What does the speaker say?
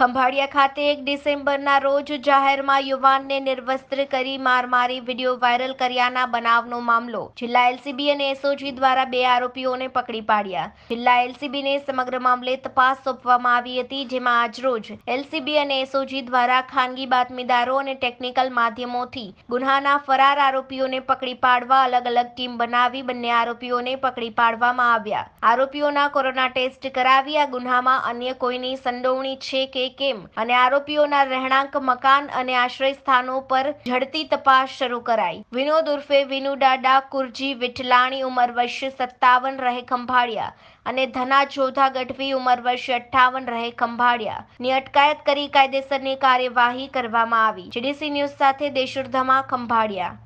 ખંભાળિયા ખાતે એક ડિસેમ્બરના રોજ જાહેરમાં યુવાનને નિર્વસ્ત્ર કરી માર મારી વિડીયો વાયરલ કર્યાના બનાવનો મામલો જિલ્લા એલસીબી અને એસઓજી દ્વારા બે આરોપીઓને પકડી પાડ્યા જિલ્લા એલસીબીને સમગ્ર મામલે તપાસ સોંપવામાં આવી હતી જેમાં આજરોજ એલસીબી અને એસઓજી દ્વારા ખાનગી બાતમીદારો અને ટેકનિકલ માધ્યમોથી ગુન્હાના ફરાર આરોપીઓને પકડી પાડવા અલગ અલગ ટીમ બનાવી બંને આરોપીઓને પકડી પાડવામાં આવ્યા આરોપીઓના કોરોના ટેસ્ટ કરાવી આ ગુન્હામાં અન્ય કોઈની સંડોવણી છે કે કેમ અને આરોપીઓના રહેણાંક મકાન અને આશ્રય સ્થાનો પર ઝડપી તપાસ શરૂ કરાઈ વિનોદ ઉર્ફે વિનુ ડાડા કુરજી વિઠલાણી ઉંમર વર્ષ સત્તાવન રહે ખંભાળિયા અને ધના જોધા ગઢવી ઉંમર વર્ષ અઠ્ઠાવન રહે ખંભાળિયા ની અટકાયત કરી કાયદેસરની કાર્યવાહી કરવામાં આવી જીડીસી ન્યૂઝ સાથે દેશુર ધમા ખંભાળિયા